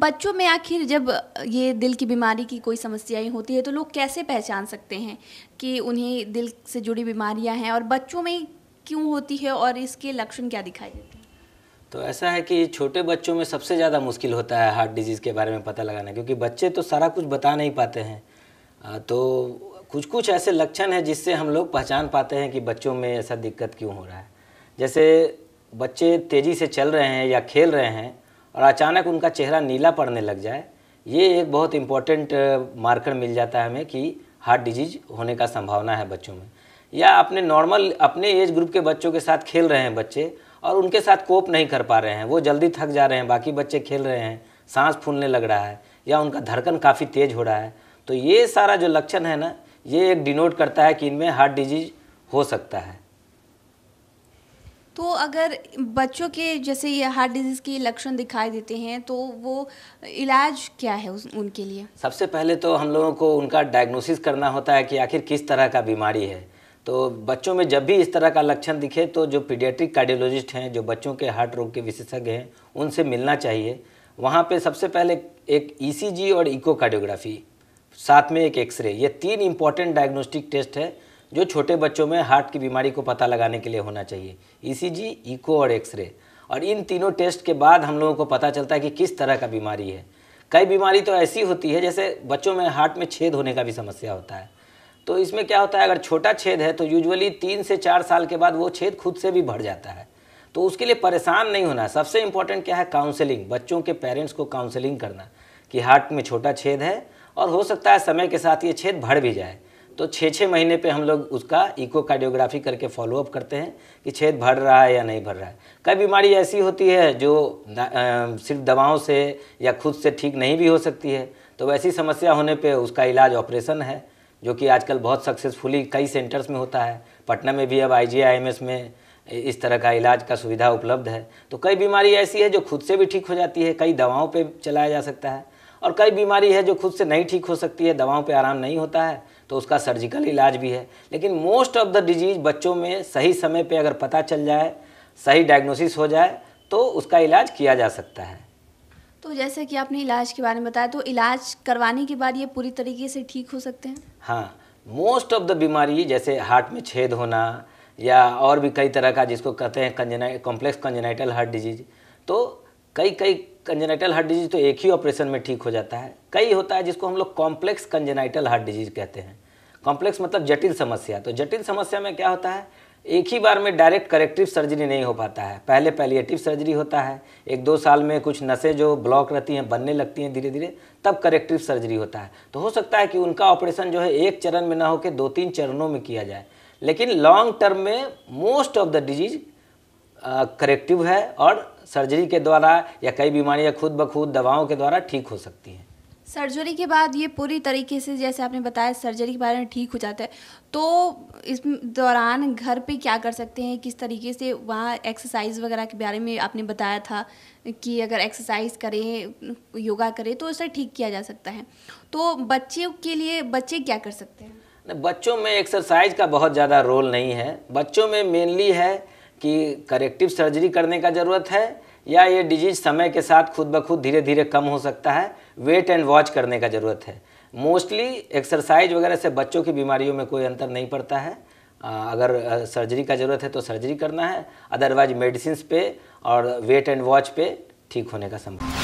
बच्चों में आखिर जब ये दिल की बीमारी की कोई समस्याएं होती है तो लोग कैसे पहचान सकते हैं कि उन्हें दिल से जुड़ी बीमारियां हैं और बच्चों में क्यों होती है और इसके लक्षण क्या दिखाई देते हैं तो ऐसा है कि छोटे बच्चों में सबसे ज़्यादा मुश्किल होता है हार्ट डिजीज़ के बारे में पता लगाना क्योंकि बच्चे तो सारा कुछ बता नहीं पाते हैं तो कुछ कुछ ऐसे लक्षण हैं जिससे हम लोग पहचान पाते हैं कि बच्चों में ऐसा दिक्कत क्यों हो रहा है जैसे बच्चे तेज़ी से चल रहे हैं या खेल रहे हैं और अचानक उनका चेहरा नीला पड़ने लग जाए ये एक बहुत इम्पॉर्टेंट मार्कर मिल जाता है हमें कि हार्ट डिजीज होने का संभावना है बच्चों में या अपने नॉर्मल अपने एज ग्रुप के बच्चों के साथ खेल रहे हैं बच्चे और उनके साथ कोप नहीं कर पा रहे हैं वो जल्दी थक जा रहे हैं बाकी बच्चे खेल रहे हैं सांस फूलने लग रहा है या उनका धड़कन काफ़ी तेज़ हो रहा है तो ये सारा जो लक्षण है ना ये एक डिनोट करता है कि इनमें हार्ट डिजीज हो सकता है तो अगर बच्चों के जैसे ये हार्ट डिजीज़ के लक्षण दिखाई देते हैं तो वो इलाज क्या है उस, उनके लिए सबसे पहले तो हम लोगों को उनका डायग्नोसिस करना होता है कि आखिर किस तरह का बीमारी है तो बच्चों में जब भी इस तरह का लक्षण दिखे तो जो पीडियाट्रिक कार्डियोलॉजिस्ट हैं जो बच्चों के हार्ट रोग के विशेषज्ञ हैं उनसे मिलना चाहिए वहाँ पर सबसे पहले एक ई e और कार्डियोग्राफी साथ में एक एक्सरे ये तीन इम्पॉर्टेंट डायग्नोस्टिक टेस्ट है जो छोटे बच्चों में हार्ट की बीमारी को पता लगाने के लिए होना चाहिए ईसीजी, e इको और एक्सरे और इन तीनों टेस्ट के बाद हम लोगों को पता चलता है कि किस तरह का बीमारी है कई बीमारी तो ऐसी होती है जैसे बच्चों में हार्ट में छेद होने का भी समस्या होता है तो इसमें क्या होता है अगर छोटा छेद है तो यूजुअली तीन से चार साल के बाद वो छेद खुद से भी भर जाता है तो उसके लिए परेशान नहीं होना सबसे इम्पॉर्टेंट क्या है काउंसलिंग बच्चों के पेरेंट्स को काउंसलिंग करना कि हार्ट में छोटा छेद है और हो सकता है समय के साथ ये छेद भर भी जाए तो छः छः महीने पे हम लोग उसका इको कार्डियोग्राफी करके फॉलोअप करते हैं कि छेद भर रहा है या नहीं भर रहा है कई बीमारी ऐसी होती है जो आ, सिर्फ दवाओं से या खुद से ठीक नहीं भी हो सकती है तो वैसी समस्या होने पे उसका इलाज ऑपरेशन है जो कि आजकल बहुत सक्सेसफुली कई सेंटर्स में होता है पटना में भी अब आई में इस तरह का इलाज का सुविधा उपलब्ध है तो कई बीमारी ऐसी है जो खुद से भी ठीक हो जाती है कई दवाओं पर चलाया जा सकता है और कई बीमारी है जो खुद से नहीं ठीक हो सकती है दवाओं पर आराम नहीं होता है तो उसका सर्जिकल इलाज भी है लेकिन मोस्ट ऑफ द डिजीज़ बच्चों में सही समय पे अगर पता चल जाए सही डायग्नोसिस हो जाए तो उसका इलाज किया जा सकता है तो जैसे कि आपने इलाज के बारे में बताया तो इलाज करवाने के बाद ये पूरी तरीके से ठीक हो सकते हैं हाँ मोस्ट ऑफ द बीमारी जैसे हार्ट में छेद होना या और भी कई तरह का जिसको कहते हैं congenital complex congenital heart disease तो कई कई कंजेनाइटल हार्ट डिजीज तो एक ही ऑपरेशन में ठीक हो जाता है कई होता है जिसको हम लोग कॉम्प्लेक्स कंजेनाइटल हार्ट डिजीज कहते हैं कॉम्प्लेक्स मतलब जटिल समस्या तो जटिल समस्या में क्या होता है एक ही बार में डायरेक्ट करेक्टिव सर्जरी नहीं हो पाता है पहले पैलिएटिव सर्जरी होता है एक दो साल में कुछ नसें जो ब्लॉक रहती हैं बनने लगती हैं धीरे धीरे तब करेक्टिव सर्जरी होता है तो हो सकता है कि उनका ऑपरेशन जो है एक चरण में ना होकर दो तीन चरणों में किया जाए लेकिन लॉन्ग टर्म में most of the disease corrective है और सर्जरी के द्वारा या कई बीमारियाँ खुद ब खुद दवाओं के द्वारा ठीक हो सकती हैं सर्जरी के बाद ये पूरी तरीके से जैसे आपने बताया सर्जरी के बारे में ठीक हो जाता है तो इस दौरान घर पे क्या कर सकते हैं किस तरीके से वहाँ एक्सरसाइज वगैरह के बारे में आपने बताया था कि अगर एक्सरसाइज करें योगा करें तो उसे ठीक किया जा सकता है तो बच्चे के लिए बच्चे क्या कर सकते हैं बच्चों में एक्सरसाइज का बहुत ज़्यादा रोल नहीं है बच्चों में मेनली है कि करेक्टिव सर्जरी करने का ज़रूरत है या ये डिजीज़ समय के साथ खुद ब खुद धीरे धीरे कम हो सकता है वेट एंड वॉच करने का ज़रूरत है मोस्टली एक्सरसाइज वगैरह से बच्चों की बीमारियों में कोई अंतर नहीं पड़ता है अगर सर्जरी का ज़रूरत है तो सर्जरी करना है अदरवाइज मेडिसिन पे और वेट एंड वॉच पे ठीक होने का संभव